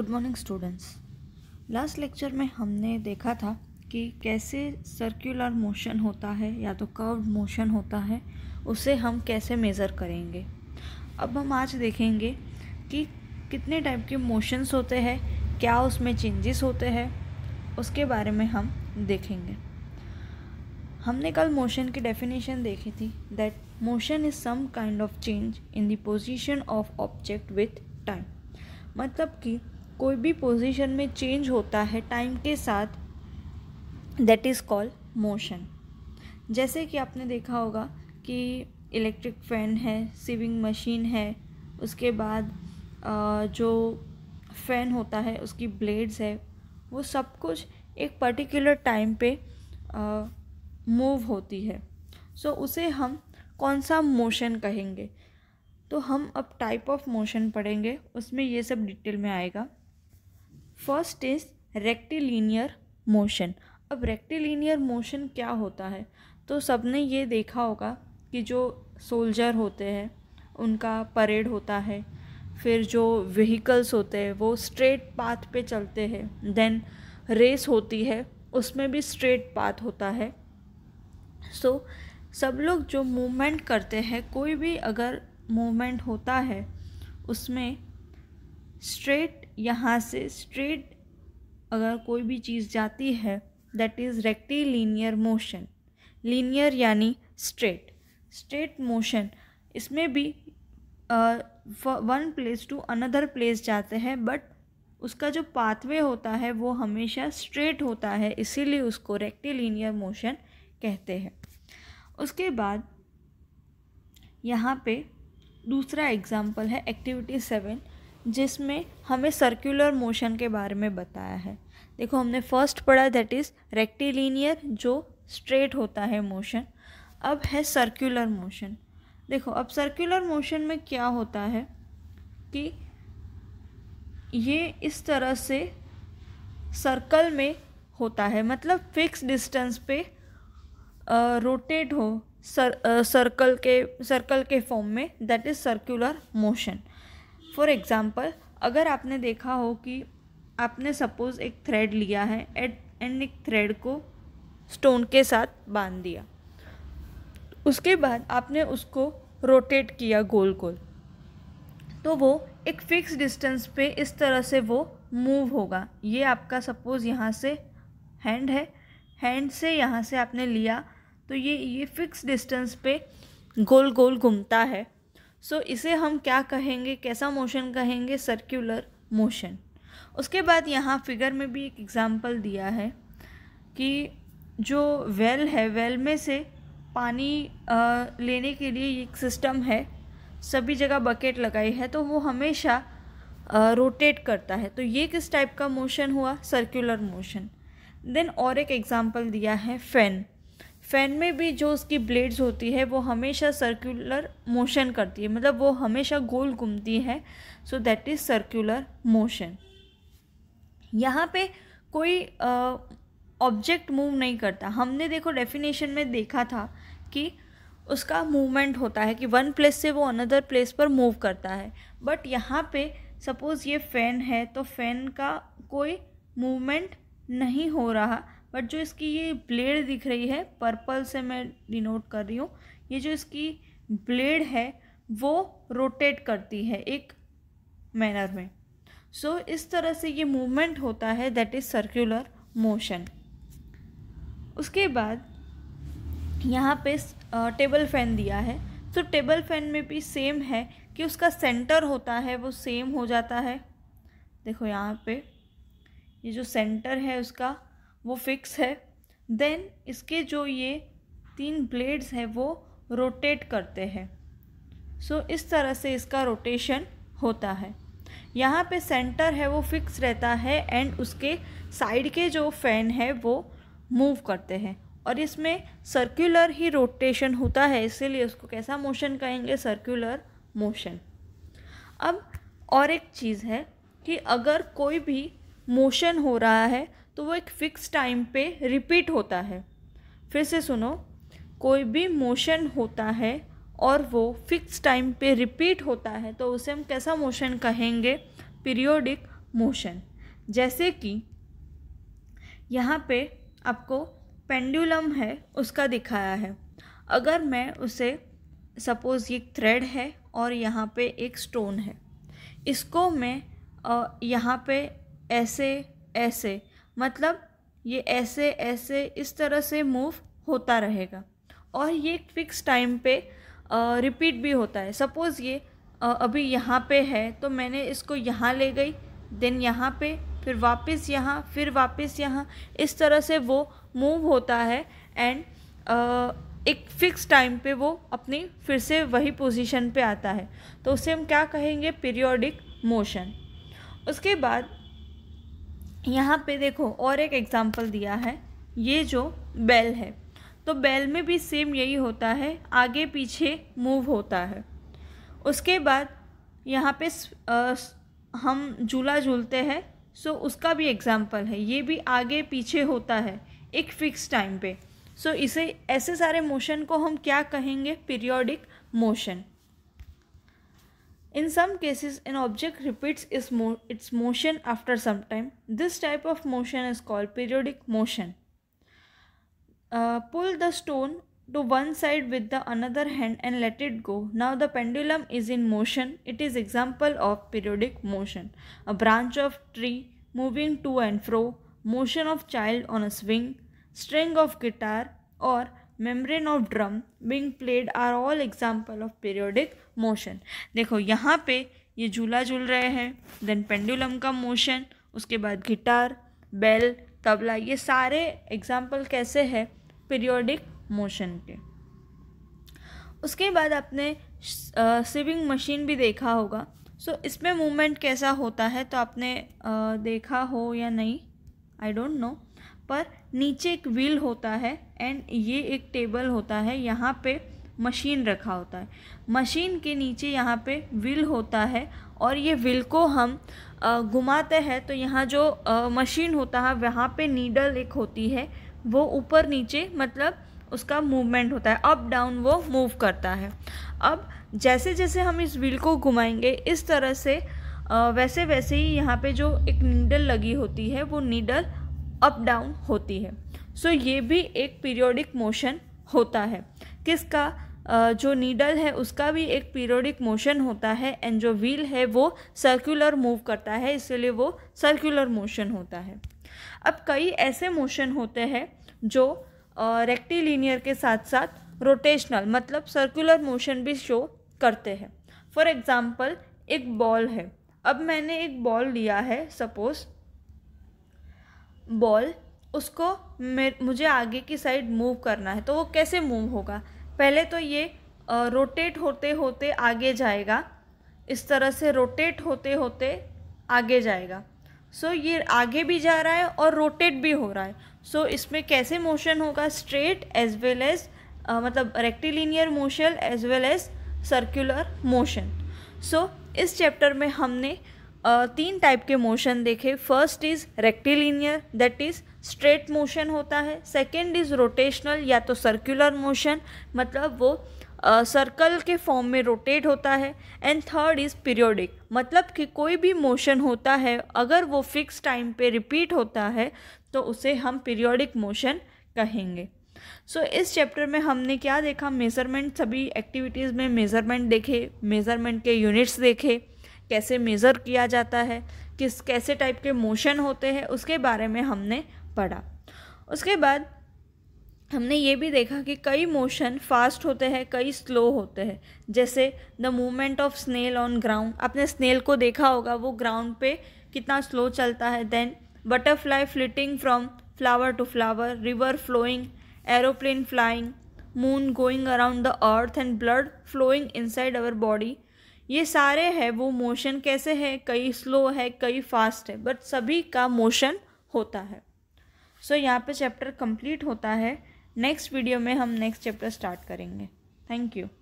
Good morning students last lecture में हमने देखा था कि कैसे सर्कुलर मोशन होता है या तो कर्व्ड मोशन होता है उसे हम कैसे मेज़र करेंगे अब हम आज देखेंगे कि कितने टाइप के मोशंस होते हैं क्या उसमें चेंजेस होते हैं उसके बारे में हम देखेंगे हमने कल मोशन की डेफिनेशन देखी थी that motion is some kind of change in the of object with time मतलब कि कोई भी पोजीशन में चेंज होता है टाइम के साथ दैट इज़ कॉल मोशन जैसे कि आपने देखा होगा कि इलेक्ट्रिक फैन है सीविंग मशीन है उसके बाद जो फैन होता है उसकी ब्लेड्स है वो सब कुछ एक पर्टिकुलर टाइम पे मूव होती है सो so, उसे हम कौन सा मोशन कहेंगे तो हम अब टाइप ऑफ मोशन पढ़ेंगे उसमें ये सब डिटेल में आएगा फर्स्ट इज़ रेक्टिलीनियर मोशन अब रेक्टिलीनियर मोशन क्या होता है तो सब ने ये देखा होगा कि जो सोल्जर होते हैं उनका परेड होता है फिर जो व्हीकल्स होते हैं वो स्ट्रेट पाथ पे चलते हैं देन रेस होती है उसमें भी स्ट्रेट पाथ होता है सो so, सब लोग जो मूवमेंट करते हैं कोई भी अगर मूवमेंट होता है उसमें स्ट्रेट यहाँ से स्ट्रेट अगर कोई भी चीज़ जाती है that is rectilinear motion linear यानी स्ट्रेट स्ट्रेट मोशन इसमें भी one place to another place जाते हैं बट उसका जो पाथवे होता है वो हमेशा स्ट्रेट होता है इसीलिए उसको रेक्टिलीनियर मोशन कहते हैं उसके बाद यहाँ पे दूसरा एग्जाम्पल है एक्टिविटी सेवन जिसमें हमें सर्कुलर मोशन के बारे में बताया है देखो हमने फर्स्ट पढ़ा दैट इज़ रेक्टिलीनियर जो स्ट्रेट होता है मोशन अब है सर्कुलर मोशन देखो अब सर्कुलर मोशन में क्या होता है कि ये इस तरह से सर्कल में होता है मतलब फिक्स डिस्टेंस पे रोटेट हो सर सर्कल के सर्कल के फॉर्म में that is circular motion for example अगर आपने देखा हो कि आपने सपोज़ एक थ्रेड लिया है एट एंड एक थ्रेड को स्टोन के साथ बांध दिया उसके बाद आपने उसको रोटेट किया गोल गोल तो वो एक फ़िक्स डिस्टेंस पे इस तरह से वो मूव होगा ये आपका सपोज़ यहाँ से हैंड है हैंड से यहाँ से आपने लिया तो ये ये फ़िक्स डिस्टेंस पे गोल गोल घूमता है सो so, इसे हम क्या कहेंगे कैसा मोशन कहेंगे सर्क्यूलर मोशन उसके बाद यहाँ फिगर में भी एक एग्ज़ाम्पल दिया है कि जो वेल है वेल में से पानी आ, लेने के लिए एक सिस्टम है सभी जगह बकेट लगाई है तो वो हमेशा आ, रोटेट करता है तो ये किस टाइप का मोशन हुआ सर्कुलर मोशन देन और एक एग्ज़ाम्पल दिया है फैन फ़ैन में भी जो उसकी ब्लेड्स होती है वो हमेशा सर्कुलर मोशन करती है मतलब वो हमेशा गोल घूमती है so that is circular motion यहाँ पे कोई ऑब्जेक्ट मूव नहीं करता हमने देखो डेफिनेशन में देखा था कि उसका मूवमेंट होता है कि वन प्लेस से वो अनदर प्लेस पर मूव करता है बट यहाँ पे सपोज़ ये फ़ैन है तो फ़ैन का कोई मूवमेंट नहीं हो रहा बट जो इसकी ये ब्लेड दिख रही है पर्पल से मैं डिनोट कर रही हूँ ये जो इसकी ब्लेड है वो रोटेट करती है एक मैनर में सो so, इस तरह से ये मूवमेंट होता है दैट इज़ सर्कुलर मोशन उसके बाद यहाँ पे टेबल फैन दिया है तो टेबल फैन में भी सेम है कि उसका सेंटर होता है वो सेम हो जाता है देखो यहाँ पे ये जो सेंटर है उसका वो फिक्स है देन इसके जो ये तीन ब्लेड्स हैं वो रोटेट करते हैं सो so, इस तरह से इसका रोटेशन होता है यहाँ पे सेंटर है वो फिक्स रहता है एंड उसके साइड के जो फैन है वो मूव करते हैं और इसमें सर्कुलर ही रोटेशन होता है इसीलिए उसको कैसा मोशन कहेंगे सर्कुलर मोशन अब और एक चीज़ है कि अगर कोई भी मोशन हो रहा है तो वो एक फिक्स टाइम पे रिपीट होता है फिर से सुनो कोई भी मोशन होता है और वो फिक्स टाइम पे रिपीट होता है तो उसे हम कैसा मोशन कहेंगे पीरियोडिक मोशन जैसे कि यहाँ पे आपको पेंडुलम है उसका दिखाया है अगर मैं उसे सपोज़ ये थ्रेड है और यहाँ पे एक स्टोन है इसको मैं यहाँ पे ऐसे ऐसे मतलब ये ऐसे ऐसे इस तरह से मूव होता रहेगा और ये फिक्स टाइम पे रिपीट भी होता है सपोज़ ये आ, अभी यहाँ पे है तो मैंने इसको यहाँ ले गई देन यहाँ पे फिर वापस यहाँ फिर वापस यहाँ इस तरह से वो मूव होता है एंड एक फ़िक्स टाइम पे वो अपनी फिर से वही पोजीशन पे आता है तो उसे हम क्या कहेंगे पीरियोडिक मोशन उसके बाद यहाँ पे देखो और एक एग्ज़ाम्पल दिया है ये जो बेल है तो बेल में भी सेम यही होता है आगे पीछे मूव होता है उसके बाद यहाँ पे हम झूला झूलते हैं सो उसका भी एग्ज़ाम्पल है ये भी आगे पीछे होता है एक फ़िक्स टाइम पे सो इसे ऐसे सारे मोशन को हम क्या कहेंगे periodic motion In some cases, an object repeats its, mo its motion after some time. This type of motion is called periodic motion. Uh, pull the stone to one side with the another hand and let it go. Now the pendulum is in motion. It is example of periodic motion. A branch of tree moving to and fro, motion of child on a swing, string of guitar or membrane of drum being played are all example of periodic motion देखो यहाँ पे ये झूला झूल रहे हैं then pendulum का motion उसके बाद गिटार बेल तबला ये सारे एग्जाम्पल कैसे है पीरियोडिक मोशन के उसके बाद आपने सिविंग मशीन भी देखा होगा सो so, इसमें मूवमेंट कैसा होता है तो आपने आ, देखा हो या नहीं आई डोंट नो पर नीचे एक व्हील होता है एंड ये एक टेबल होता है यहाँ पे मशीन रखा होता है मशीन के नीचे यहाँ पे व्हील होता है और ये व्हील को हम घुमाते हैं तो यहाँ जो मशीन होता है वहाँ पे नीडल एक होती है वो ऊपर नीचे मतलब उसका मूवमेंट होता है अप डाउन वो मूव करता है अब जैसे जैसे हम इस व्हील को घुमाएंगे इस तरह से वैसे वैसे ही यहाँ पे जो एक नीडल लगी होती है वो नीडल अप डाउन होती है सो so, ये भी एक पीरियोडिक मोशन होता है किसका जो नीडल है उसका भी एक पीरियोडिक मोशन होता है एंड जो व्हील है वो सर्कुलर मूव करता है इसलिए वो सर्कुलर मोशन होता है अब कई ऐसे मोशन होते हैं जो रेक्टिलीनियर के साथ साथ रोटेशनल मतलब सर्कुलर मोशन भी शो करते हैं फॉर एग्ज़ाम्पल एक बॉल है अब मैंने एक बॉल लिया है सपोज़ बॉल उसको मुझे आगे की साइड मूव करना है तो वो कैसे मूव होगा पहले तो ये रोटेट होते होते आगे जाएगा इस तरह से रोटेट होते होते आगे जाएगा सो so, ये आगे भी जा रहा है और रोटेट भी हो रहा है सो so, इसमें कैसे मोशन होगा स्ट्रेट एज वेल एज मतलब rectilinear motion as well as circular motion so इस चैप्टर में हमने तीन टाइप के मोशन देखे first is rectilinear that is straight motion होता है सेकेंड इज़ रोटेशनल या तो सर्कुलर मोशन मतलब वो सर्कल uh, के फॉर्म में रोटेट होता है एंड थर्ड इज़ पीरियोडिक मतलब कि कोई भी मोशन होता है अगर वो फिक्स टाइम पे रिपीट होता है तो उसे हम पीरियोडिक मोशन कहेंगे सो so, इस चैप्टर में हमने क्या देखा मेज़रमेंट सभी एक्टिविटीज़ में मेज़रमेंट देखे मेज़रमेंट के यूनिट्स देखे कैसे मेज़र किया जाता है किस कैसे टाइप के मोशन होते हैं उसके बारे में हमने पढ़ा उसके बाद हमने ये भी देखा कि कई मोशन फास्ट होते हैं कई स्लो होते हैं जैसे the movement of snail on ground आपने स्नेल को देखा होगा वो ग्राउंड पे कितना स्लो चलता है then butterfly flitting from flower to flower river flowing aeroplane flying moon going around the earth and blood flowing inside our body ये सारे है वो मोशन कैसे है कई स्लो है कई फास्ट है बट सभी का मोशन होता है सो so, यहाँ पे चैप्टर कंप्लीट होता है नेक्स्ट वीडियो में हम नेक्स्ट चैप्टर स्टार्ट करेंगे थैंक यू